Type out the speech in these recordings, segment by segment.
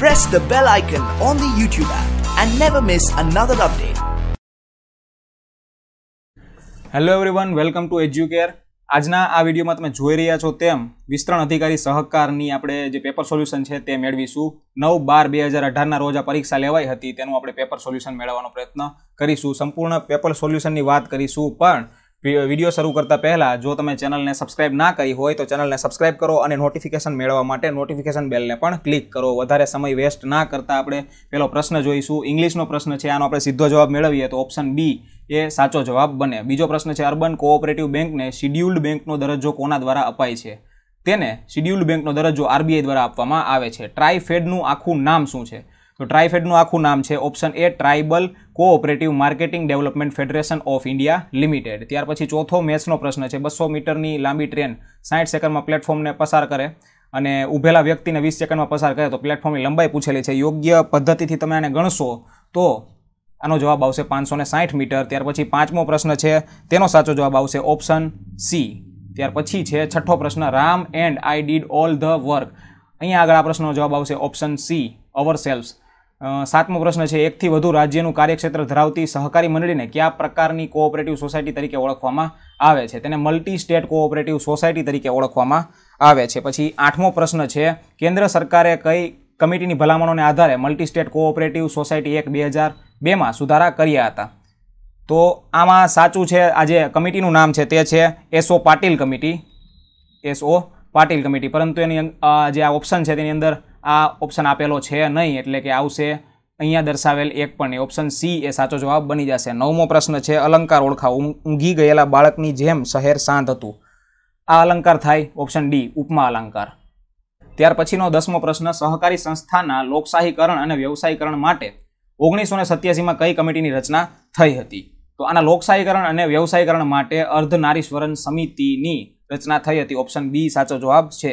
press the bell icon on the YouTube app and never miss another update. Hello everyone welcome to Educare આજના આ વિડીયોમાં તમે જોઈ રહ્યા છો તેમ વિસ્તરણ અધિકારી સહકારની આપણે જે પેપર સોલ્યુશન છે તે મેળવીશું નવ બાર બે હજાર અઢારના રોજ આ પરીક્ષા લેવાઈ હતી તેનું આપણે પેપર સોલ્યુશન મેળવવાનો પ્રયત્ન કરીશું સંપૂર્ણ પેપર સોલ્યુશનની વાત કરીશું પણ વિડીયો શરૂ કરતા પહેલાં જો તમે ચેનલને સબસ્ક્રાઇબ ના કરી હોય તો ચેનલને સબસ્ક્રાઇબ કરો અને નોટિફિકેશન મેળવવા માટે નોટિફિકેશન બેલને પણ ક્લિક કરો વધારે સમય વેસ્ટ ના કરતાં આપણે પહેલો પ્રશ્ન જોઈશું ઇંગ્લિશનો પ્રશ્ન છે આનો આપણે સીધો જવાબ મેળવીએ તો ઓપ્શન બી એ સાચો જવાબ બને બીજો પ્રશ્ન છે અર્બન કોઓપરેટિવ બેંકને શિડ્યુલ્ડ બેંકનો દરજ્જો કોના દ્વારા અપાય છે તેને શિડ્યુલ્ડ બેંકનો દરજ્જો આરબીઆઈ દ્વારા આપવામાં આવે છે ફેડનું આખું નામ શું છે તો ટ્રાયફેડનું આખું નામ છે option A tribal cooperative marketing development federation of India limited ત્યાર પછી ચોથો મેચનો પ્રશ્ન છે બસો મીટરની લાંબી ટ્રેન સાઠ સેકન્ડમાં પ્લેટફોર્મને પસાર કરે અને ઊભેલા વ્યક્તિને વીસ સેકન્ડમાં પસાર કરે તો પ્લેટફોર્મની લંબાઈ પૂછેલી છે યોગ્ય પદ્ધતિથી તમે આને ગણશો તો આનો જવાબ આવશે પાંચસો સાઠ મીટર ત્યાર પછી પાંચમો પ્રશ્ન છે તેનો સાચો જવાબ આવશે ઓપ્શન સી ત્યાર પછી છે છઠ્ઠો પ્રશ્ન Ram and I did all the work અહીંયા આગળ આ પ્રશ્નનો જવાબ આવશે ઓપ્શન સી અવર સેલ્સ સાતમો પ્રશ્ન છે એકથી વધુ રાજ્યનું કાર્યક્ષેત્ર ધરાવતી સહકારી મંડળીને કયા પ્રકારની કોઓપરેટિવ સોસાયટી તરીકે ઓળખવામાં આવે છે તેને મલ્ટી સ્ટેટ કોઓપરેટિવ સોસાયટી તરીકે ઓળખવામાં આવે છે પછી આઠમો પ્રશ્ન છે કેન્દ્ર સરકારે કઈ કમિટીની ભલામણોને આધારે મલ્ટી સ્ટેટ કોઓપરેટિવ સોસાયટી એક બે હજાર બેમાં સુધારા કર્યા હતા તો આમાં સાચું છે આજે કમિટીનું નામ છે તે છે SO Patil committee SO Patil committee પરંતુ એની જે આ ઓપ્શન છે તેની અંદર આ ઓપ્શન આપેલો છે નહીં એટલે કે આવશે અહીંયા દર્શાવેલ એક પણ નહીં ઓપ્શન સી એ સાચો જવાબ બની જશે નવમો પ્રશ્ન છે અલંકાર ઓળખાવો ઊંઘી ગયેલા બાળકની જેમ શહેર શાંત હતું આ અલંકાર થાય ઓપ્શન ડી ઉપમા અલંકાર ત્યાર પછીનો દસમો પ્રશ્ન સહકારી સંસ્થાના લોકશાહીકરણ અને વ્યવસાયીકરણ માટે ઓગણીસો ને સત્યાસીમાં કઈ કમિટીની રચના થઈ હતી તો આના લોકશાહીકરણ અને વ્યવસાયીકરણ માટે અર્ધનારીશ્વરન સમિતિની રચના થઈ હતી ઓપ્શન બી સાચો જવાબ છે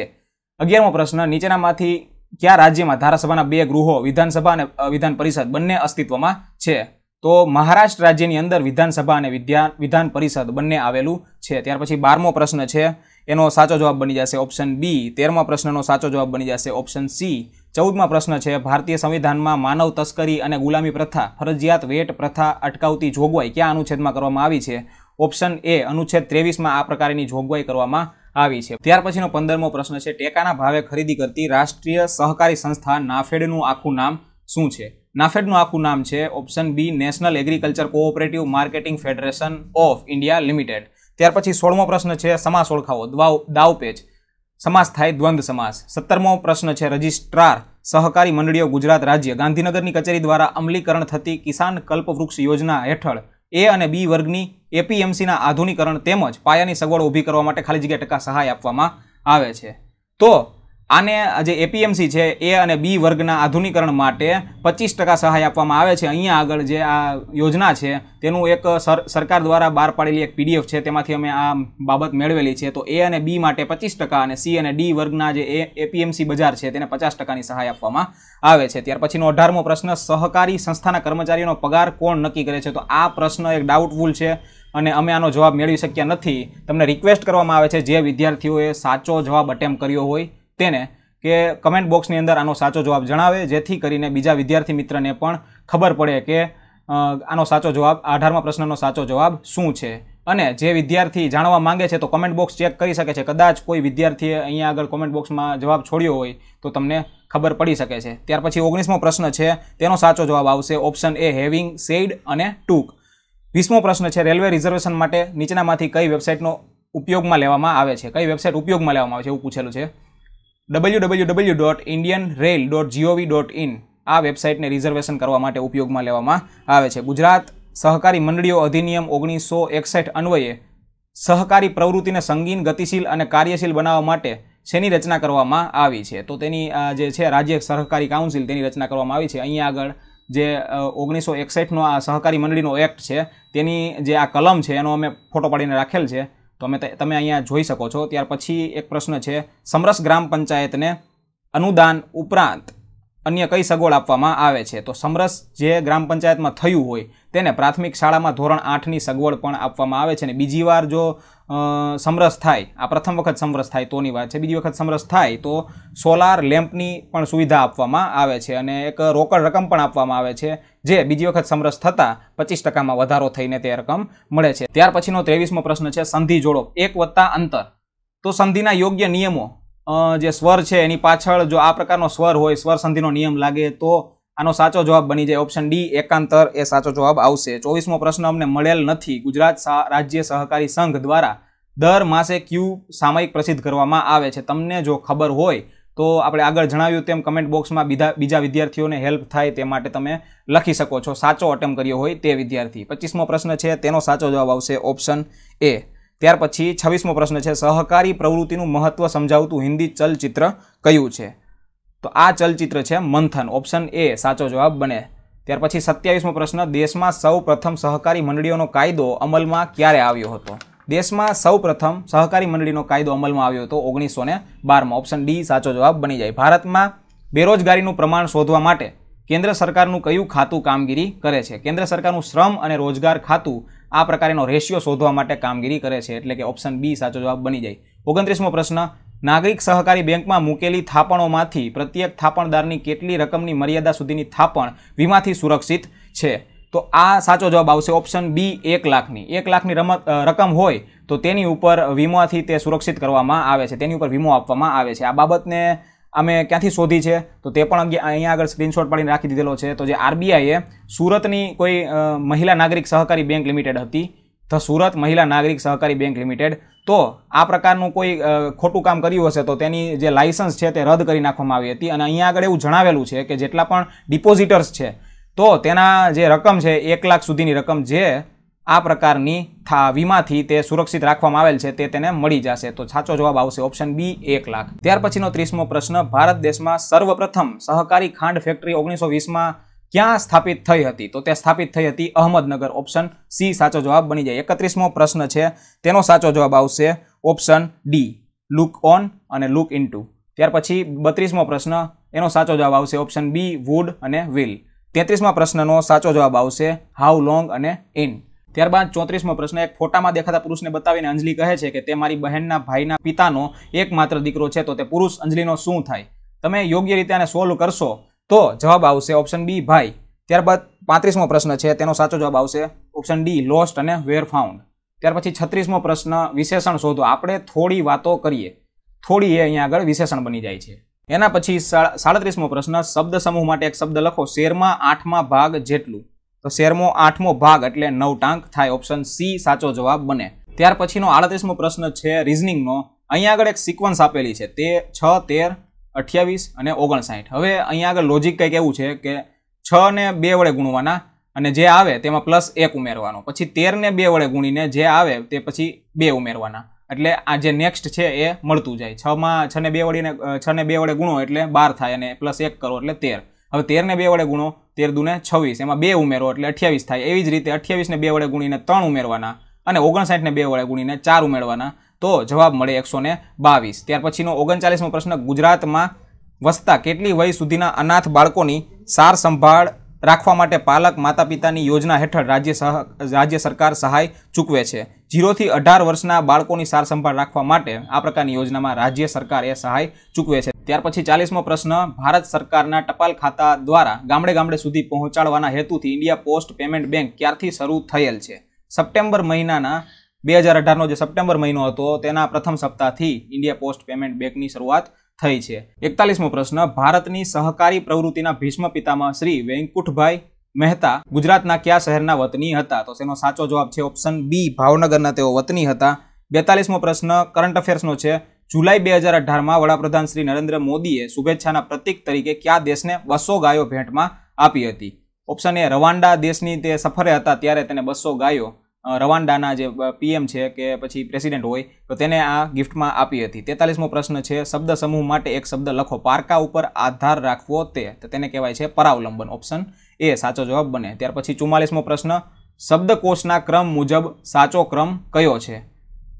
અગિયારમો પ્રશ્ન નીચેનામાંથી કયા રાજ્યમાં ધારાસભાના બે ગૃહો વિધાનસભા અને વિધાન પરિષદ બંને અસ્તિત્વમાં છે તો મહારાષ્ટ્ર રાજ્યની અંદર વિધાનસભા અને વિદ્યા વિધાન પરિષદ બંને આવેલું છે ત્યાર પછી બારમો પ્રશ્ન છે એનો સાચો જવાબ બની જશે ઓપ્શન બી તેરમા પ્રશ્નનો સાચો જવાબ બની જશે ઓપ્શન સી ચૌદમા પ્રશ્ન છે ભારતીય સંવિધાનમાં માનવ તસ્કરી અને ગુલામી પ્રથા ફરજિયાત વેટ પ્રથા અટકાવતી જોગવાઈ ક્યાં અનુચ્છેદમાં કરવામાં આવી છે ઓપ્શન એ અનુચ્છેદ ત્રેવીસમાં આ પ્રકારની જોગવાઈ કરવામાં આવી છે ત્યાર પછીનો પંદરમો પ્રશ્ન છે ટેકાના ભાવે ખરીદી કરતી રાષ્ટ્રીય સહકારી સંસ્થા નાફેડનું આખું નામ શું છે નાફેડનું આખું નામ છે option B national agriculture cooperative marketing federation of India limited ત્યાર પછી સોળમો પ્રશ્ન છે સમાસ ઓળખાવો દ્વાવ દાવપેચ સમાસ થાય દ્વંદ સમાસ સત્તરમો પ્રશ્ન છે રજિસ્ટ્રાર સહકારી મંડળીઓ ગુજરાત રાજ્ય ગાંધીનગરની કચેરી દ્વારા અમલીકરણ થતી કિસાન કલ્પવૃક્ષ યોજના હેઠળ એ અને બી વર્ગની એપીએમસીના આધુનિકરણ તેમજ પાયાની સગવડ ઊભી કરવા માટે ખાલી જગ્યા ટકા સહાય આપવામાં આવે છે તો આને જે એપીએમસી છે એ અને બી વર્ગના આધુનિકરણ માટે પચીસ ટકા સહાય આપવામાં આવે છે અહીંયા આગળ જે આ યોજના છે તેનું એક સરકાર દ્વારા બહાર પાડેલી એક પીડીએફ છે તેમાંથી અમે આ બાબત મેળવેલી છે તો એ અને બી માટે પચીસ ટકા અને સી અને ડી વર્ગના જે એપીએમસી બજાર છે તેને પચાસ ટકાની સહાય આપવામાં આવે છે ત્યાર પછીનો અઢારમો પ્રશ્ન સહકારી સંસ્થાના કર્મચારીઓનો પગાર કોણ નક્કી કરે છે તો આ પ્રશ્ન એક ડાઉટફુલ છે અને અમે આનો જવાબ મેળવી શક્યા નથી તમને રિક્વેસ્ટ કરવામાં આવે છે જે વિદ્યાર્થીઓએ સાચો જવાબ અટેમ્પ કર્યો હોય તેને કે કમેન્ટ બોક્સની અંદર આનો સાચો જવાબ જણાવે જેથી કરીને બીજા વિદ્યાર્થી મિત્રને પણ ખબર પડે કે આનો સાચો જવાબ અઢારમાં પ્રશ્નનો સાચો જવાબ શું છે અને જે વિદ્યાર્થી જાણવા માંગે છે તો કમેન્ટ બોક્સ ચેક કરી શકે છે કદાચ કોઈ વિદ્યાર્થીએ અહીંયા આગળ કોમેન્ટ બોક્સમાં જવાબ છોડ્યો હોય તો તમને ખબર પડી શકે છે ત્યાર પછી ઓગણીસમો પ્રશ્ન છે તેનો સાચો જવાબ આવશે ઓપ્શન એ હેવિંગ સેડ અને ટૂંક વીસમો પ્રશ્ન છે રેલવે રિઝર્વેશન માટે નીચેનામાંથી કઈ વેબસાઇટનો ઉપયોગમાં લેવામાં આવે છે કઈ વેબસાઇટ ઉપયોગમાં લેવામાં આવે છે એવું પૂછેલું છે W W W dot Indian rail dot GOV dot in આ વેબસાઇટને રિઝર્વેશન કરવા માટે ઉપયોગમાં લેવામાં આવે છે ગુજરાત સહકારી મંડળીઓ અધિનિયમ ઓગણીસો એકસઠ અન્વયે સહકારી પ્રવૃત્તિને સંગીન ગતિશીલ અને કાર્યશીલ બનાવવા માટે શેની રચના કરવામાં આવી છે તો તેની જે છે રાજ્ય સહકારી કાઉન્સિલ તેની રચના કરવામાં આવી છે અહીંયા આગળ જે ઓગણીસો એકસઠનો આ સહકારી મંડળીનો એક્ટ છે તેની જે આ કલમ છે એનો અમે ફોટો પાડીને રાખેલ છે તો અમે તમે અહીંયા જોઈ શકો છો ત્યાર પછી એક પ્રશ્ન છે સમરસ ગ્રામ પંચાયતને અનુદાન ઉપરાંત અન્ય કઈ સગવડ આપવામાં આવે છે તો સમરસ જે ગ્રામ પંચાયતમાં થયું હોય તેને પ્રાથમિક શાળામાં ધોરણ આઠની સગવડ પણ આપવામાં આવે છે અને બીજી વાર જો સમરસ થાય આ પ્રથમ વખત સમરસ થાય તોની વાત છે બીજી વખત સમરસ થાય તો સોલાર લેમ્પની પણ સુવિધા આપવામાં આવે છે અને એક રોકડ રકમ પણ આપવામાં આવે છે જે બીજી વખત સમરસ થતાં પચીસ ટકામાં વધારો થઈને તે રકમ મળે છે ત્યાર પછીનો ત્રેવીસમો પ્રશ્ન છે સંધિ જોડો એક વત્તા અંતર તો સંધિના યોગ્ય નિયમો જે સ્વર છે એની પાછળ જો આ પ્રકારનો સ્વર હોય સ્વર સંધિનો નિયમ લાગે તો આનો સાચો જવાબ બની જાય ઓપ્શન ડી એકાંતર એ સાચો જવાબ આવશે ચોવીસમો પ્રશ્ન અમને મળેલ નથી ગુજરાત રાજ્ય સહકારી સંઘ દ્વારા દર માસે ક્યુ સામયિક પ્રસિદ્ધ કરવામાં આવે છે તમને જો ખબર હોય તો આપણે આગળ જણાવ્યું તેમ કમેન્ટ બોક્સમાં બીજા બીજા વિદ્યાર્થીઓને હેલ્પ થાય તે માટે તમે લખી શકો છો સાચો અટેમ્પ કર્યો હોય તે વિદ્યાર્થી પચીસમો પ્રશ્ન છે તેનો સાચો જવાબ આવશે ઓપ્શન એ ત્યાર પછી છવ્વીસમો પ્રશ્ન છે સહકારી પ્રવૃત્તિનું મહત્વ સમજાવતું હિન્દી ચલચિત્ર કયું છે તો આ ચલચિત્ર છે મંથન ઓપ્શન એ સાચો જવાબ બને ત્યાર પછી સત્યાવીસમો પ્રશ્ન દેશમાં સૌ પ્રથમ સહકારી મંડળીઓનો કાયદો અમલમાં ક્યારે આવ્યો હતો દેશમાં સૌ પ્રથમ સહકારી મંડળીનો કાયદો અમલમાં આવ્યો હતો ઓગણીસો ને બારમાં ઓપ્શન ડી સાચો જવાબ બની જાય ભારતમાં બેરોજગારીનું પ્રમાણ શોધવા માટે કેન્દ્ર સરકારનું કયું ખાતું કામગીરી કરે છે કેન્દ્ર સરકારનું શ્રમ અને રોજગાર ખાતું આ પ્રકારેનો રેશિયો શોધવા માટે કામગીરી કરે છે એટલે કે ઓપ્શન બી સાચો જવાબ બની જાય ઓગણત્રીસમો પ્રશ્ન નાગરિક સહકારી બેંકમાં મૂકેલી થાપણોમાંથી પ્રત્યેક થાપણદારની કેટલી રકમની મર્યાદા સુધીની થાપણ વીમાથી સુરક્ષિત છે તો આ સાચો જવાબ આવશે ઓપ્શન બી એક લાખની એક લાખની રમત રકમ હોય તો તેની ઉપર વીમોથી તે સુરક્ષિત કરવામાં આવે છે તેની ઉપર વીમો આપવામાં આવે છે આ બાબતને અમે ક્યાંથી શોધી છે તો તે પણ અહીંયા આગળ સ્ક્રીનશોટ પાડીને રાખી દીધેલો છે તો જે આરબીઆઈએ સુરતની કોઈ મહિલા નાગરિક સહકારી બેંક લિમિટેડ હતી the Surat Mahila Nagrik Sahakari bank limited તો આ પ્રકારનું કોઈ ખોટું કામ કર્યું હશે તો તેની જે લાઇસન્સ છે તે રદ કરી નાખવામાં આવી હતી અને અહીંયા આગળ એવું જણાવેલું છે કે જેટલા પણ ડિપોઝિટર્સ છે તો તેના જે રકમ છે એક લાખ સુધીની રકમ જે આ પ્રકારની થા વીમાથી તે સુરક્ષિત રાખવામાં આવેલ છે તે તેને મળી જશે તો સાચો જવાબ આવશે ઓપ્શન બી એક લાખ ત્યાર પછીનો ત્રીસમો પ્રશ્ન ભારત દેશમાં સર્વપ્રથમ સહકારી ખાંડ ફેક્ટરી ઓગણીસો વીસમાં ક્યાં સ્થાપિત થઈ હતી તો તે સ્થાપિત થઈ હતી અહમદનગર ઓપ્શન સી સાચો જવાબ બની જાય એકત્રીસમો પ્રશ્ન છે તેનો સાચો જવાબ આવશે ઓપ્શન ડી લુક ઓન અને લુક ઇન ત્યાર પછી બત્રીસમો પ્રશ્ન એનો સાચો જવાબ આવશે ઓપ્શન બી વુડ અને વિલ તેત્રીસમા પ્રશ્નનો સાચો જવાબ આવશે હાઉ લોંગ અને ઇન ત્યારબાદ ચોત્રીસમો પ્રશ્ન એક ફોટામાં દેખાતા પુરુષને બતાવીને અંજલિ કહે છે કે તે મારી બહેનના ભાઈના પિતાનો એકમાત્ર દીકરો છે તો તે પુરુષ અંજલિનો શું થાય તમે યોગ્ય રીતે આને સોલ્વ કરશો તો જવાબ આવશે ઓપ્શન બી ભાઈ ત્યારબાદ પાંત્રીસમો પ્રશ્ન છે તેનો સાચો જવાબ આવશે ઓપ્શન ડી લોસ્ટ અને વેર ફાઉન્ડ ત્યાર પછી છત્રીસમો પ્રશ્ન વિશેષણ શોધો આપણે થોડી વાતો કરીએ થોડી એ અહીંયા આગળ વિશેષણ બની જાય છે એના પછી સાડત્રીસમો પ્રશ્ન શબ્દ સમૂહ માટે એક શબ્દ લખો શેરમાં આઠમા ભાગ જેટલું તો શેરમો આઠમો ભાગ એટલે નવ ટાંક થાય ઓપ્શન સી સાચો જવાબ બને ત્યાર પછીનો આડત્રીસમો પ્રશ્ન છે રિઝનિંગનો અહીંયા આગળ એક સિક્વન્સ આપેલી છે તે છ તેર અઠ્યાવીસ અને ઓગણસાઠ હવે અહીંયા આગળ લોજિક કંઈક એવું છે કે છ ને બે વડે ગુણવાના અને જે આવે તેમાં પ્લસ એક ઉમેરવાનો પછી તેરને બે વડે ગુણીને જે આવે તે પછી બે ઉમેરવાના એટલે આ જે નેક્સ્ટ છે એ મળતું જાય છમાં છને બે વડે છને બે વડે ગુણો એટલે બાર થાય અને પ્લસ એક કરો એટલે તેર હવે તેરને બે વડે ગુણો તેર દુને છવ્વીસ એમાં બે ઉમેરો એટલે અઠ્યાવીસ થાય એવી જ રીતે અઠ્યાવીસને બે વડે ગુણીને ત્રણ ઉમેરવાના અને ઓગણસાઠને બે વડે ગુણીને ચાર ઉમેરવાના તો જવાબ મળે એકસો બાવીસ ત્યાર પછીનો ઓગણચાલીસમો પ્રશ્ન ગુજરાતમાં વસતા કેટલી વય સુધીના અનાથ બાળકોની સાર સંભાળ રાખવા માટે પાલક માતા પિતાની યોજના હેઠળ રાજ્ય સહ રાજ્ય સરકાર સહાય ચૂકવે છે જીરોથી અઢાર વર્ષના બાળકોની સારસંભાળ રાખવા માટે આ પ્રકારની યોજનામાં રાજ્ય સરકાર એ સહાય ચૂકવે છે ત્યાર પછી ચાલીસમો પ્રશ્ન ભારત સરકારના ટપાલ ખાતા દ્વારા ગામડે ગામડે સુધી પહોંચાડવાના હેતુથી ઇન્ડિયા પોસ્ટ પેમેન્ટ બેંક ક્યારથી શરૂ થયેલ છે સપ્ટેમ્બર મહિનાના બે હજાર અઢારનો જે સપ્ટેમ્બર મહિનો હતો તેના પ્રથમ સપ્તાહથી ઇન્ડિયા પોસ્ટ પેમેન્ટ બેંકની શરૂઆત થઈ છે એકતાલીસમો પ્રશ્ન ભારતની સહકારી પ્રવૃત્તિના ભીષ્મ પિતામાં શ્રી વેંકુઠભાઈ મહેતા ગુજરાતના કયા શહેરના વતની હતા તો તેનો સાચો જવાબ છે ઓપ્શન બી ભાવનગરના તેઓ વતની હતા બેતાલીસમો પ્રશ્ન કરંટ અફેર્સનો છે જુલાઈ બે હજાર અઢારમાં વડાપ્રધાન શ્રી નરેન્દ્ર મોદીએ શુભેચ્છાના પ્રતીક તરીકે કયા દેશને બસો ગાયો ભેટમાં આપી હતી ઓપ્શન એ રવાન્ડા દેશની તે સફરે હતા ત્યારે તેને બસો ગાયો રવાન્ડાના જે પીએમ છે કે પછી પ્રેસિડેન્ટ હોય તો તેને આ ગિફ્ટમાં આપી હતી તેતાલીસમો પ્રશ્ન છે શબ્દ સમૂહ માટે એક શબ્દ લખો પારકા ઉપર આધાર રાખવો તે તો તેને કહેવાય છે પરાવલંબન ઓપ્શન એ સાચો જવાબ બને ત્યાર પછી ચુમ્માલીસમો પ્રશ્ન શબ્દકોષના ક્રમ મુજબ સાચો ક્રમ કયો છે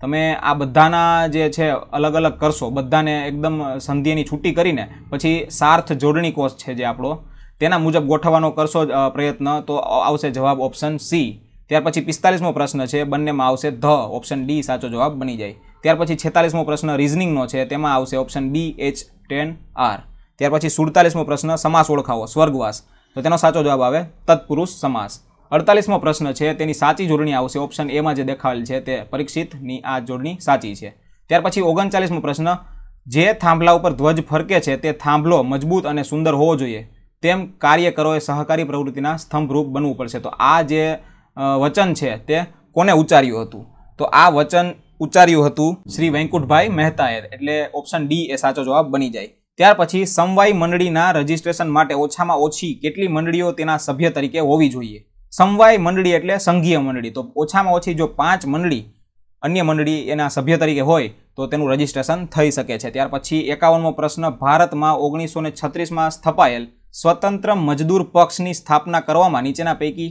તમે આ બધાના જે છે અલગ અલગ કરશો બધાને એકદમ સંધ્યની છૂટી કરીને પછી સાર્થ જોડણી કોષ છે જે આપણો તેના મુજબ ગોઠવવાનો કરશો પ્રયત્ન તો આવશે જવાબ ઓપ્શન સી ત્યાર પછી પિસ્તાલીસમો પ્રશ્ન છે બંનેમાં આવશે ધ ઓપ્શન ડી સાચો જવાબ બની જાય ત્યાર પછી છેતાલીસમો પ્રશ્ન રિઝનિંગનો છે તેમાં આવશે option B H ten R ત્યાર પછી સુડતાલીસમો પ્રશ્ન સમાસ ઓળખાવો સ્વર્ગવાસ તો તેનો સાચો જવાબ આવે તત્પુરુષ સમાસ અડતાલીસમો પ્રશ્ન છે તેની સાચી જોડણી આવશે ઓપ્શન એમાં જે દેખાયેલ છે તે પરીક્ષિતની આ જોડણી સાચી છે ત્યાર પછી ઓગણચાલીસમો પ્રશ્ન જે થાંભલા ઉપર ધ્વજ ફરકે છે તે થાંભલો મજબૂત અને સુંદર હોવો જોઈએ તેમ કાર્ય કરો એ સહકારી પ્રવૃત્તિના સ્તંભરૂપ બનવું પડશે તો આ જે વચન છે તે કોને ઉચ્ચાર્યું હતું તો આ વચન ઉચ્ચાર્યું હતું શ્રી વેંકુટભાઈ મહેતાએ એટલે ઓપ્શન ડી એ સાચો જવાબ બની જાય ત્યાર પછી સમવાય મંડળીના રજિસ્ટ્રેશન માટે ઓછામાં ઓછી કેટલી મંડળીઓ તેના સભ્ય તરીકે હોવી જોઈએ સમવાય મંડળી એટલે સંઘીય મંડળી તો ઓછામાં ઓછી જો પાંચ મંડળી અન્ય મંડળી એના સભ્ય તરીકે હોય તો તેનું રજિસ્ટ્રેશન થઈ શકે છે ત્યાર પછી એકાવનમો પ્રશ્ન ભારતમાં ઓગણીસો ને છત્રીસમાં સ્થપાયેલ સ્વતંત્ર મજદૂર પક્ષની સ્થાપના કરવામાં નીચેના પૈકી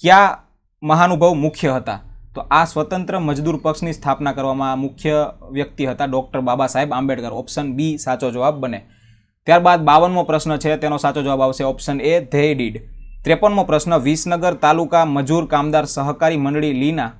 કયા મહાનુભવ મુખ્ય હતા તો આ સ્વતંત્ર મજદૂર પક્ષની સ્થાપના કરવામાં મુખ્ય વ્યક્તિ હતા ડૉક્ટર બાબા સાહેબ આંબેડકર ઓપ્શન બી સાચો જવાબ બને ત્યારબાદ બાવનમો પ્રશ્ન છે તેનો સાચો જવાબ આવશે ઓપ્શન એ ધે ડીડ ત્રેપનમો પ્રશ્ન વિસનગર તાલુકા મજૂર કામદાર સહકારી મંડળી લીના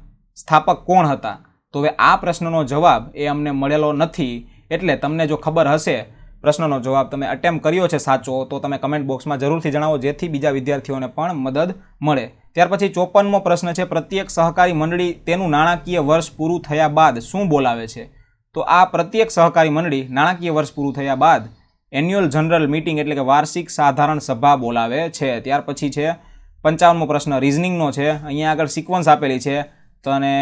સ્થાપક કોણ હતા તો હવે આ પ્રશ્નનો જવાબ એ અમને મળેલો નથી એટલે તમને જો ખબર હશે પ્રશ્નનો જવાબ તમે અટેમ્પ કર્યો છે સાચો તો તમે કમેન્ટ બોક્સમાં જરૂરથી જણાવો જેથી બીજા વિદ્યાર્થીઓને પણ મદદ મળે ત્યાર પછી ચોપનમો પ્રશ્ન છે પ્રત્યેક સહકારી મંડળી તેનું નાણાકીય વર્ષ પૂરું થયા બાદ શું બોલાવે છે તો આ પ્રત્યેક સહકારી મંડળી નાણાકીય વર્ષ પૂરું થયા બાદ એન્યુઅલ જનરલ મિટિંગ એટલે કે વાર્ષિક સાધારણ સભા બોલાવે છે ત્યાર પછી છે પંચાવનમો પ્રશ્ન રિઝનિંગનો છે અહીંયા આગળ સિક્વન્સ આપેલી છે તો અને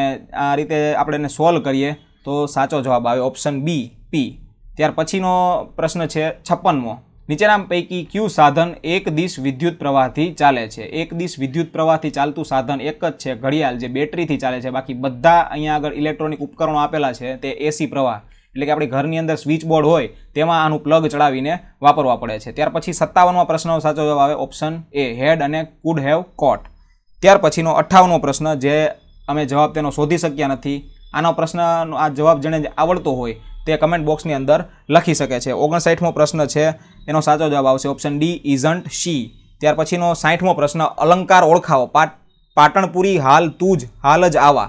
આ રીતે આપણે એને સોલ્વ કરીએ તો સાચો જવાબ આવે ઓપ્શન બી પી ત્યાર પછીનો પ્રશ્ન છે છપ્પનમો નીચેના પૈકી ક્યુ સાધન એક દિશ વિદ્યુત પ્રવાહથી ચાલે છે એક દિશ વિદ્યુત પ્રવાહથી ચાલતું સાધન એક જ છે ઘડિયાળ જે બેટરીથી ચાલે છે બાકી બધા અહીંયા આગળ ઇલેક્ટ્રોનિક ઉપકરણો આપેલા છે તે એસી પ્રવાહ એટલે કે આપણી ઘરની અંદર સ્વિચ બોર્ડ હોય તેમાં આનું પ્લગ ચડાવીને વાપરવા પડે છે ત્યાર પછી સત્તાવનમાં પ્રશ્નનો સાચો જવાબ આવે ઓપ્શન એ હેડ અને કુડ હેવ કોટ ત્યાર પછીનો અઠ્ઠાવનમો પ્રશ્ન જે અમે જવાબ તેનો શોધી શક્યા નથી આનો પ્રશ્નનો આ જવાબ જેને આવડતો હોય તે કમેન્ટ બોક્સની અંદર લખી શકે છે ઓગણસાઠમો પ્રશ્ન છે એનો સાચો જવાબ આવશે ઓપ્શન ડી ઇઝન્ટ શી ત્યાર પછીનો સાઠમો પ્રશ્ન અલંકાર ઓળખાવો પાટણપુરી હાલ તું જ હાલ જ આવા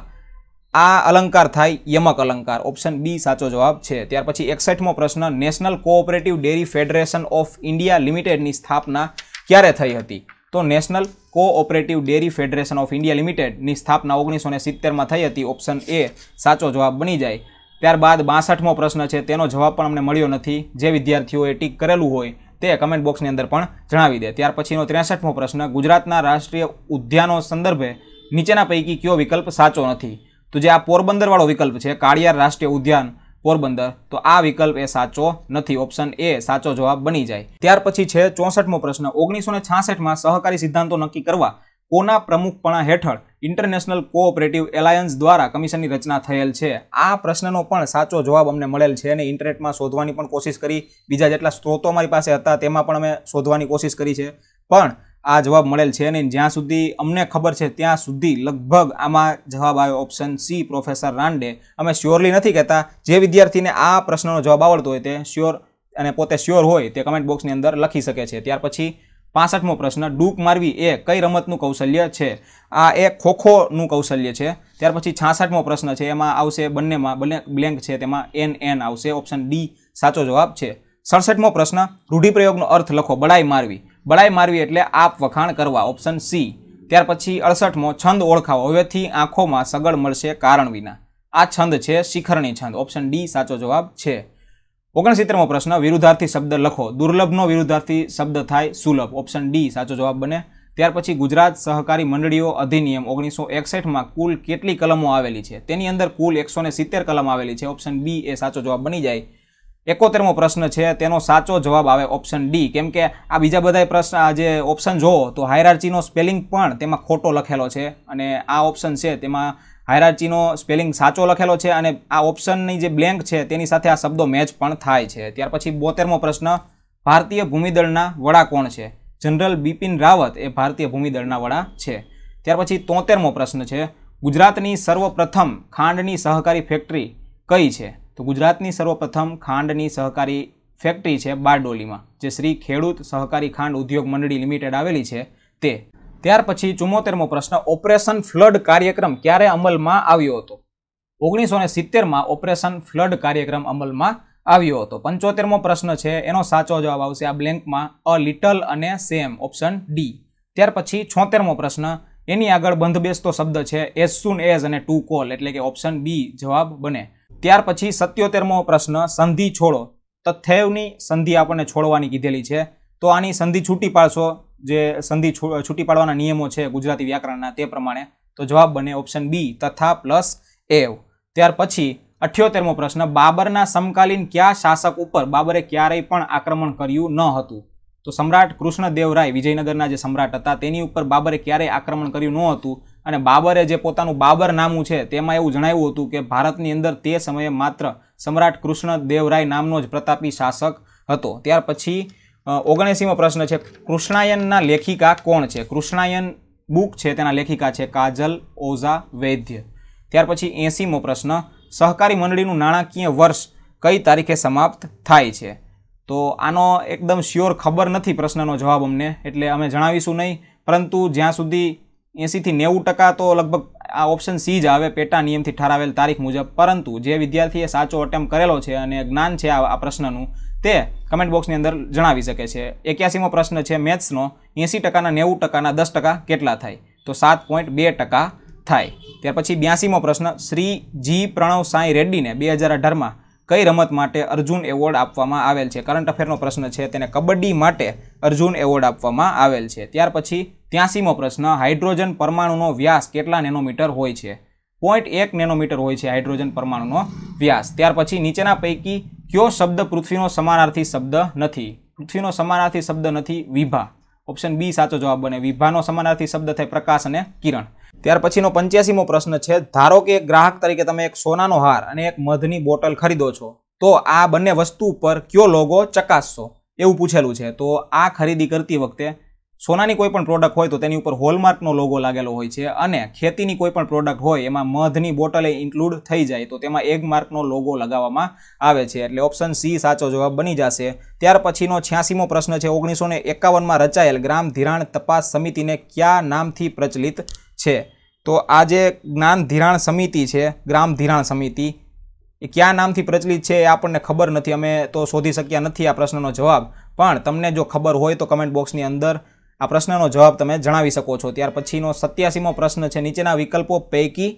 આ અલંકાર થાય યમક અલંકાર ઓપ્શન બી સાચો જવાબ છે ત્યાર પછી એકસઠમો પ્રશ્ન national cooperative dairy federation of India લિમિટેડની સ્થાપના ક્યારે થઈ હતી તો national cooperative dairy federation of India લિમિટેડની સ્થાપના ઓગણીસો સિત્તેરમાં થઈ હતી ઓપ્શન એ સાચો જવાબ બની જાય ત્યારબાદ બાસઠમો પ્રશ્ન છે તેનો જવાબ પણ અમને મળ્યો નથી જે વિદ્યાર્થીઓએ ટીક કરેલું હોય તે કમેન્ટ બોક્સની અંદર પણ જણાવી દે ત્યાર પછીનો ત્રેસઠમો પ્રશ્ન ગુજરાતના રાષ્ટ્રીય ઉદ્યાનો સંદર્ભે નીચેના પૈકી કયો વિકલ્પ સાચો નથી તો જે આ પોરબંદરવાળો વિકલ્પ છે કાળિયાર રાષ્ટ્રીય ઉદ્યાન પોરબંદર તો આ વિકલ્પ એ સાચો નથી ઓપ્શન એ સાચો જવાબ બની જાય ત્યાર પછી છે ચોસઠમો પ્રશ્ન ઓગણીસો ને સહકારી સિદ્ધાંતો નક્કી કરવા કોના પ્રમુખપણા હેઠળ ઇન્ટરનેશનલ કોઓપરેટિવ એલાયન્સ દ્વારા કમિશનની રચના થયેલ છે આ પ્રશ્નનો પણ સાચો જવાબ અમને મળેલ છે અને ઇન્ટરનેટમાં શોધવાની પણ કોશિશ કરી બીજા જેટલા સ્ત્રોતો અમારી પાસે હતા તેમાં પણ અમે શોધવાની કોશિશ કરી છે પણ આ જવાબ મળેલ છે અને જ્યાં સુધી અમને ખબર છે ત્યાં સુધી લગભગ આમાં જવાબ આવ્યો ઓપ્શન સી પ્રોફેસર રાંડે અમે શ્યોરલી નથી કહેતા જે વિદ્યાર્થીને આ પ્રશ્નનો જવાબ આવડતો હોય તે શ્યોર અને પોતે શ્યોર હોય તે કમેન્ટ બોક્સની અંદર લખી શકે છે ત્યાર પછી પાસઠમો પ્રશ્ન ડૂક મારવી એ કઈ રમતનું કૌશલ્ય છે આ એ ખોખોનું કૌશલ્ય છે ત્યાર પછી છાસઠમો પ્રશ્ન છે એમાં આવશે બંનેમાં બંને બ્લેન્ક છે તેમાં એન એન આવશે ઓપ્શન ડી સાચો જવાબ છે સડસઠમો પ્રશ્ન રૂઢિપ્રયોગનો અર્થ લખો બડાઈ મારવી બડાઈ મારવી એટલે આપ વખાણ કરવા ઓપ્શન સી ત્યાર પછી અડસઠમો છંદ ઓળખાવો હવેથી આંખોમાં સગળ મળશે કારણ વિના આ છંદ છે શિખરણી છંદ ઓપ્શન ડી સાચો જવાબ છે ઓગણસિત્તેરમો પ્રશ્ન વિરુદ્ધાર્થી શબ્દ લખો દુર્લભનો વિરુદ્ધાર્થી શબ્દ થાય સુલભ ઓપ્શન ડી સાચો જવાબ બને ત્યાર પછી ગુજરાત સહકારી મંડળીઓ અધિનિયમ ઓગણીસો એકસઠમાં કુલ કેટલી કલમો આવેલી છે તેની અંદર કુલ એકસો સિત્તેર કલમ આવેલી છે ઓપ્શન બી એ સાચો જવાબ બની જાય એકોતેરમો પ્રશ્ન છે તેનો સાચો જવાબ આવે ઓપ્શન ડી કેમ કે આ બીજા બધા પ્રશ્ન આજે ઓપ્શન જોવો તો હાયરાર્ચીનો સ્પેલિંગ પણ તેમાં ખોટો લખેલો છે અને આ ઓપ્શન છે તેમાં હાયરાચીનો સ્પેલિંગ સાચો લખેલો છે અને આ ઓપ્શનની જે બ્લેન્ક છે તેની સાથે આ શબ્દો મેચ પણ થાય છે ત્યાર પછી બોતેરમો પ્રશ્ન ભારતીય ભૂમિદળના વડા કોણ છે જનરલ બિપિન રાવત એ ભારતીય ભૂમિદળના વડા છે ત્યાર પછી તોતેરમો પ્રશ્ન છે ગુજરાતની સર્વપ્રથમ ખાંડની સહકારી ફેક્ટરી કઈ છે તો ગુજરાતની સર્વપ્રથમ ખાંડની સહકારી ફેક્ટરી છે બારડોલીમાં જે શ્રી ખેડૂત સહકારી ખાંડ ઉદ્યોગ મંડળી લિમિટેડ આવેલી છે તે ત્યાર પછી ચુમ્મોતેરમો પ્રશ્ન ઓપરેશન ફ્લડ કાર્યક્રમ ક્યારે અમલમાં આવ્યો હતો ઓગણીસો ને સિત્તેરમાં ઓપરેશન ફ્લડ કાર્યક્રમ અમલમાં આવ્યો હતો પંચોતેરમો પ્રશ્ન છે એનો સાચો જવાબ આવશે આ બ્લેન્કમાં અ લિટલ અને સેમ ઓપ્શન ડી ત્યાર પછી છોતેરમો પ્રશ્ન એની આગળ બંધ બેસતો શબ્દ છે એઝ સુન એઝ અને ટુ કોલ એટલે કે ઓપ્શન બી જવાબ બને ત્યાર પછી સત્યોતેરમો પ્રશ્ન સંધિ છોડો તથ્થેવની સંધિ આપણને છોડવાની કીધેલી છે તો આની સંધિ છૂટી પાડશો જે સંધિ છૂટી પાડવાના નિયમો છે ગુજરાતી વ્યાકરણના તે પ્રમાણે તો જવાબ બને ઓપ્શન બી તથા પ્લસ એવ ત્યાર પછી અઠ્યોતેરમો પ્રશ્ન બાબરના સમકાલીન કયા શાસક ઉપર બાબરે ક્યારેય પણ આક્રમણ કર્યું ન હતું તો સમ્રાટ કૃષ્ણદેવરાય વિજયનગરના જે સમ્રાટ હતા તેની ઉપર બાબરે ક્યારેય આક્રમણ કર્યું ન હતું અને બાબરે જે પોતાનું બાબર નામું છે તેમાં એવું જણાવ્યું હતું કે ભારતની અંદર તે સમયે માત્ર સમ્રાટ કૃષ્ણદેવરાય નામનો જ પ્રતાપી શાસક હતો ત્યાર પછી ઓગણએંસીમો પ્રશ્ન છે કૃષ્ણાયનના લેખિકા કોણ છે કૃષ્ણાયન બુક છે તેના લેખિકા છે કાજલ ઓઝા વૈદ્ય ત્યાર પછી એંસીમો પ્રશ્ન સહકારી મંડળીનું નાણાકીય વર્ષ કઈ તારીખે સમાપ્ત થાય છે તો આનો એકદમ શ્યોર ખબર નથી પ્રશ્નનો જવાબ અમને એટલે અમે જણાવીશું નહીં પરંતુ જ્યાં સુધી એંસીથી નેવું ટકા તો લગભગ આ ઓપ્શન સી જ આવે પેટા નિયમથી ઠરાવેલ તારીખ મુજબ પરંતુ જે વિદ્યાર્થીએ સાચો અટેમ્પ કરેલો છે અને જ્ઞાન છે આ પ્રશ્નનું તે કમેન્ટ બોક્સની અંદર જણાવી શકે છે એક્યાસીમો પ્રશ્ન છે મેથ્સનો એંસી ટકાના નેવું ટકાના દસ ટકા કેટલા થાય તો સાત પોઈન્ટ બે ટકા થાય ત્યાર પછી બ્યાસીમો પ્રશ્ન શ્રી જી પ્રણવ સાંઈ રેડ્ડીને બે હજાર અઢારમાં કઈ રમત માટે અર્જુન એવોર્ડ આપવામાં આવેલ છે કરંટ અફેરનો પ્રશ્ન છે તેને કબડ્ડી માટે અર્જુન એવોર્ડ આપવામાં આવેલ છે ત્યાર પછી ત્યાસીમો પ્રશ્ન હાઇડ્રોજન પરમાણુનો વ્યાસ કેટલા નેનોમીટર હોય છે પોઈન્ટ એક નેનોમીટર હોય છે હાઇડ્રોજન પરમાણુનો વ્યાસ ત્યાર પછી નીચેના પૈકી કયો શબ્દ પૃથ્વીનો સમાનાર્થી શબ્દ નથી પૃથ્વીનો સમાનાર્થી શબ્દ નથી વિભા ઓપ્શન બી સાચો જવાબ બને વિભાનો સમાનાર્થી શબ્દ થાય પ્રકાશ અને કિરણ ત્યાર પછીનો પંચ્યાસીમો પ્રશ્ન છે ધારો કે એક ગ્રાહક તરીકે તમે એક સોનાનો હાર અને એક મધની બોટલ ખરીદો છો તો આ બંને વસ્તુ પર કયો લોગો ચકાસશો એવું પૂછેલું છે તો આ ખરીદી કરતી વખતે સોનાની કોઈ પણ પ્રોડક્ટ હોય તો તેની ઉપર હોલમાર્કનો લોગો લાગેલો હોય છે અને ખેતીની કોઈ પણ પ્રોડક્ટ હોય એમાં મધની બોટલે ઇન્ક્લુડ થઈ જાય તો તેમાં એગ માર્કનો લોગો લગાવવામાં આવે છે એટલે ઓપ્શન સી સાચો જવાબ બની જશે ત્યાર પછીનો છ્યાસીમો પ્રશ્ન છે ઓગણીસો ને એકાવનમાં રચાયેલ ગ્રામ ધિરાણ તપાસ સમિતિને ક્યાં નામથી પ્રચલિત છે તો આ જે જ્ઞાન ધિરાણ સમિતિ છે ગ્રામ ધિરાણ સમિતિ એ કયા નામથી પ્રચલિત છે એ આપણને ખબર નથી અમે તો શોધી શક્યા નથી આ પ્રશ્નનો જવાબ પણ તમને જો ખબર હોય તો કમેન્ટ બોક્સની અંદર આ પ્રશ્નનો જવાબ તમે જણાવી શકો છો ત્યાર પછીનો સત્યાસીમો પ્રશ્ન છે નીચેના વિકલ્પો પૈકી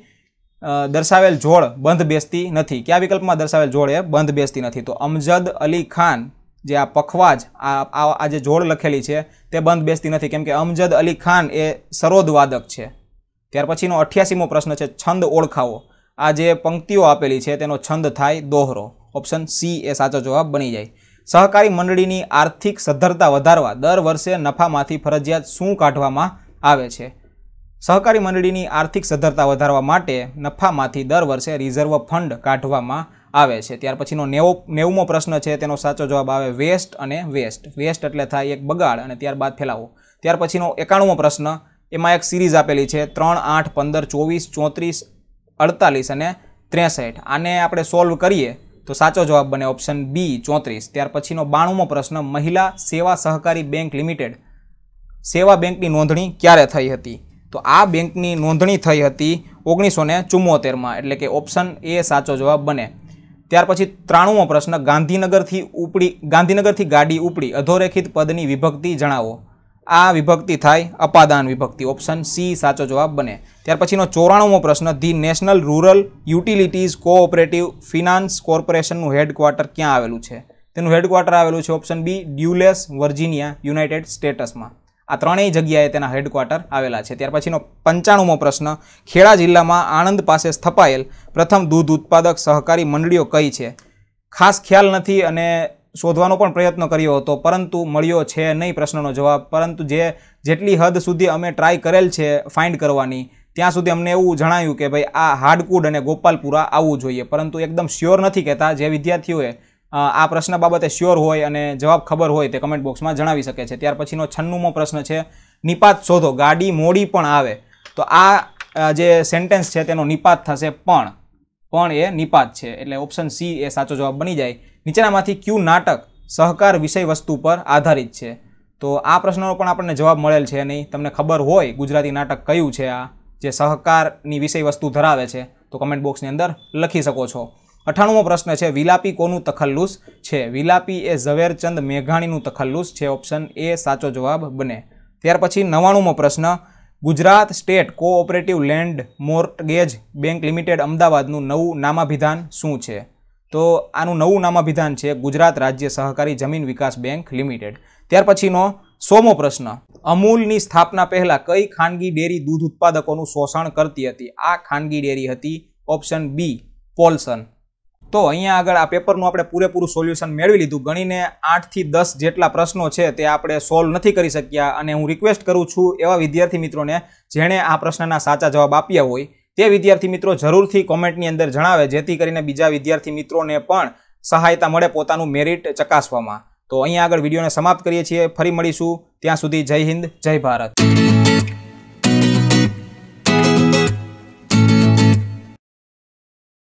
દર્શાવેલ જોડ બંધ બેસતી નથી કયા વિકલ્પમાં દર્શાવેલ જોડ એ બંધ બેસતી નથી તો અમજદ અલી ખાન જે આ પખવાજ આ આ જે જોડ લખેલી છે તે બંધ બેસતી નથી કેમ કે અમજદ અલી ખાન એ સરોદવાદક છે ત્યાર પછીનો અઠ્યાસીમો પ્રશ્ન છે છંદ ઓળખાવો આ જે પંક્તિઓ આપેલી છે તેનો છંદ થાય દોહરો ઓપ્શન સી એ સાચો જવાબ બની જાય સહકારી મંડળીની આર્થિક સદ્ધરતા વધારવા દર વર્ષે નફામાંથી ફરજિયાત શું કાઢવામાં આવે છે સહકારી મંડળીની આર્થિક સદ્ધરતા વધારવા માટે નફામાંથી દર વર્ષે રિઝર્વ ફંડ કાઢવામાં આવે છે ત્યાર પછીનો નેવો નેવમો પ્રશ્ન છે તેનો સાચો જવાબ આવે વેસ્ટ અને વેસ્ટ વેસ્ટ એટલે થાય એક બગાડ અને ત્યારબાદ ફેલાવો ત્યાર પછીનો એકાણુંમો પ્રશ્ન એમાં એક સિરીઝ આપેલી છે ત્રણ આઠ પંદર ચોવીસ ચોત્રીસ અડતાલીસ અને ત્રેસઠ આને આપણે સોલ્વ કરીએ તો સાચો જવાબ બને ઓપ્શન બી ચોત્રીસ ત્યાર પછીનો બાણુંમો પ્રશ્ન મહિલા સેવા સહકારી બેંક લિમિટેડ સેવા બેંકની નોંધણી ક્યારે થઈ હતી તો આ બેંકની નોંધણી થઈ હતી ઓગણીસો ને ચુમ્મોતેરમાં એટલે કે ઓપ્શન એ સાચો જવાબ બને ત્યાર પછી ત્રાણુંમો પ્રશ્ન ગાંધીનગરથી ઉપડી ગાંધીનગરથી ગાડી ઉપડી અધોરેખિત પદની વિભક્તિ જણાવો આ વિભક્તિ થાય અપાદાન વિભક્તિ ઓપ્શન સી સાચો જવાબ બને ત્યાર પછીનો ચોરાણુંમો પ્રશ્ન the national rural utilities cooperative finance કોર્પોરેશનનું હેડક્વાર્ટર ક્યાં આવેલું છે તેનું હેડક્વાર્ટર આવેલું છે option B Dulles Virginia United સ્ટેટ્સમાં આ ત્રણેય જગ્યાએ તેના હેડક્વાર્ટર આવેલા છે ત્યાર પછીનો પંચાણુંમો પ્રશ્ન ખેડા જિલ્લામાં આણંદ પાસે સ્થપાયેલ પ્રથમ દૂધ ઉત્પાદક સહકારી મંડળીઓ કઈ છે ખાસ ખ્યાલ નથી અને શોધવાનો પણ પ્રયત્ન કર્યો હતો પરંતુ મળ્યો છે નહીં પ્રશ્નનો જવાબ પરંતુ જે જેટલી હદ સુધી અમે ટ્રાય કરેલ છે ફાઇન્ડ કરવાની ત્યાં સુધી અમને એવું જણાયું કે ભાઈ આ હાર્ડકુડ અને ગોપાલપુરા આવવું જોઈએ પરંતુ એકદમ શ્યોર નથી કહેતા જે વિદ્યાર્થીઓએ આ પ્રશ્ન બાબતે શ્યોર હોય અને જવાબ ખબર હોય તે કમેન્ટ બોક્સમાં જણાવી શકે છે ત્યાર પછીનો છન્નુમો પ્રશ્ન છે નિપાત શોધો ગાડી મોડી પણ આવે તો આ જે સેન્ટેન્સ છે તેનો નિપાત થશે પણ પણ એ નિપાત છે એટલે ઓપ્શન સી એ સાચો જવાબ બની જાય નીચેનામાંથી ક્યુ નાટક સહકાર વિષય વસ્તુ પર આધારિત છે તો આ પ્રશ્નનો પણ આપણને જવાબ મળેલ છે નહીં તમને ખબર હોય ગુજરાતી નાટક કયું છે આ જે સહકારની વિષય વસ્તુ ધરાવે છે તો કમેન્ટ બોક્સની અંદર લખી શકો છો અઠાણુંમો પ્રશ્ન છે વિલાપી કોનું તખલ્લુસ છે વિલાપી એ ઝવેરચંદ મેઘાણીનું તખલ્લુસ છે ઓપ્શન એ સાચો જવાબ બને ત્યાર પછી નવાણુંમો પ્રશ્ન Gujarat state cooperative land mortgage bank limited અમદાવાદનું નવું નામાભિધાન શું છે તો આનું નવું નામાભિધાન છે ગુજરાત રાજ્ય સહકારી જમીન વિકાસ બેંક લિમિટેડ ત્યાર પછીનો સોમો પ્રશ્ન અમૂલની સ્થાપના પહેલાં કઈ ખાનગી ડેરી દૂધ ઉત્પાદકોનું શોષણ કરતી હતી આ ખાનગી ડેરી હતી ઓપ્શન બી પોલ્સન તો અહીંયા આગળ આ પેપરનું આપણે પૂરેપૂરું સોલ્યુશન મેળવી લીધું ગણીને આઠથી દસ જેટલા પ્રશ્નો છે તે આપણે સોલ્વ નથી કરી શક્યા અને હું રિક્વેસ્ટ કરું છું એવા વિદ્યાર્થી મિત્રોને જેણે આ પ્રશ્નના સાચા જવાબ આપ્યા હોય તે વિદ્યાર્થી મિત્રો જરૂરથી કોમેન્ટની અંદર જણાવે જેથી કરીને બીજા વિદ્યાર્થી મિત્રોને પણ સહાયતા મળે પોતાનું મેરિટ ચકાસવામાં તો અહીંયા આગળ વિડીયોને સમાપ્ત કરીએ છીએ ફરી મળીશું ત્યાં સુધી જય હિન્દ જય ભારત